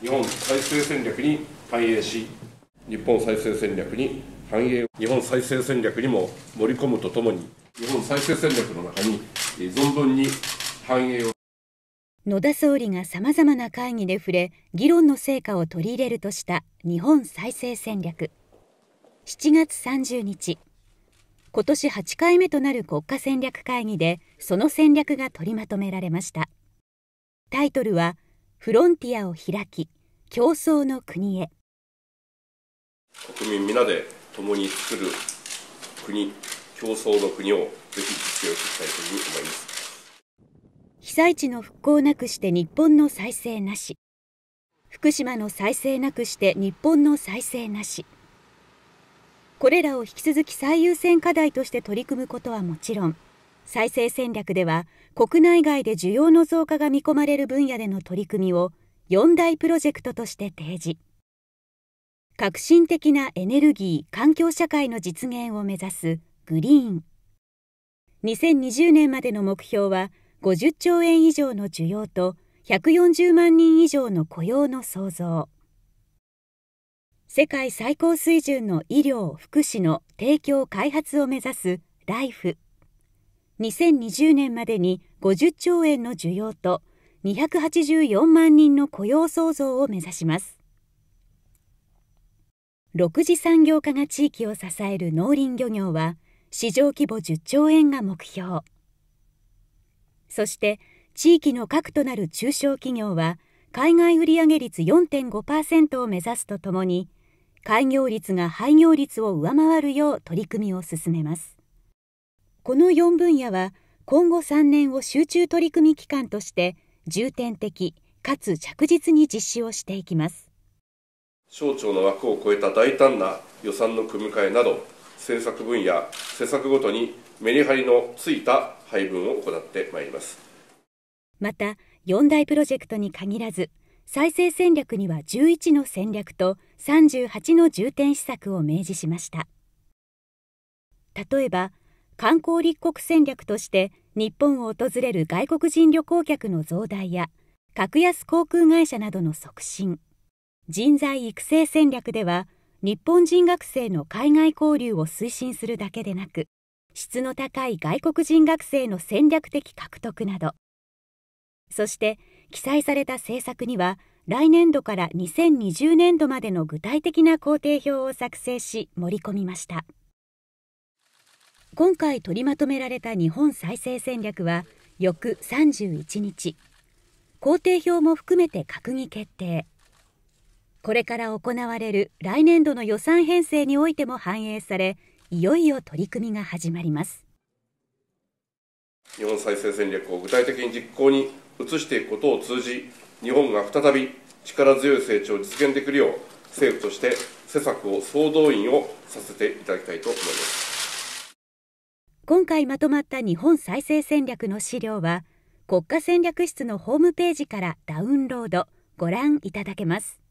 日本再生戦略に反映し、日本再生戦略に反映、日本再生戦略にも盛り込むとともに、日本再生戦略の中に存分に反映を。野田総理がさまざまな会議で触れ、議論の成果を取り入れるとした日本再生戦略。7月30日、今年8回目となる国家戦略会議で、その戦略が取りまとめられました。タイトルは、フロンティアを開き競争の国へ国民皆で共に作る国競争の国をぜひ実現したいというふうに思います被災地の復興なくして日本の再生なし福島の再生なくして日本の再生なしこれらを引き続き最優先課題として取り組むことはもちろん再生戦略では国内外で需要の増加が見込まれる分野での取り組みを4大プロジェクトとして提示革新的なエネルギー・環境社会の実現を目指すグリーン2020年までの目標は50兆円以上の需要と140万人以上の雇用の創造世界最高水準の医療・福祉の提供・開発を目指す LIFE 2020年までに50兆円の需要と284万人の雇用創造を目指します6次産業化が地域を支える農林漁業は市場規模10兆円が目標そして地域の核となる中小企業は海外売上率4.5%を目指すとともに開業率が廃業率を上回るよう取り組みを進めますこの4分野は今後3年を集中取り組み期間として重点的かつ着実に実施をしていきます省庁の枠を超えた大胆な予算の組み替えなど政策分野施策ごとにメリハリのついた配分を行ってまいりますまた4大プロジェクトに限らず再生戦略には11の戦略と38の重点施策を明示しました例えば観光立国戦略として日本を訪れる外国人旅行客の増大や格安航空会社などの促進人材育成戦略では日本人学生の海外交流を推進するだけでなく質の高い外国人学生の戦略的獲得などそして記載された政策には来年度から2020年度までの具体的な工程表を作成し盛り込みました。今回取りまとめられた日本再生戦略は翌31日工程表も含めて閣議決定これから行われる来年度の予算編成においても反映されいよいよ取り組みが始まります日本再生戦略を具体的に実行に移していくことを通じ日本が再び力強い成長を実現できるよう政府として施策を総動員をさせていただきたいと思います。今回まとまった日本再生戦略の資料は国家戦略室のホームページからダウンロードご覧いただけます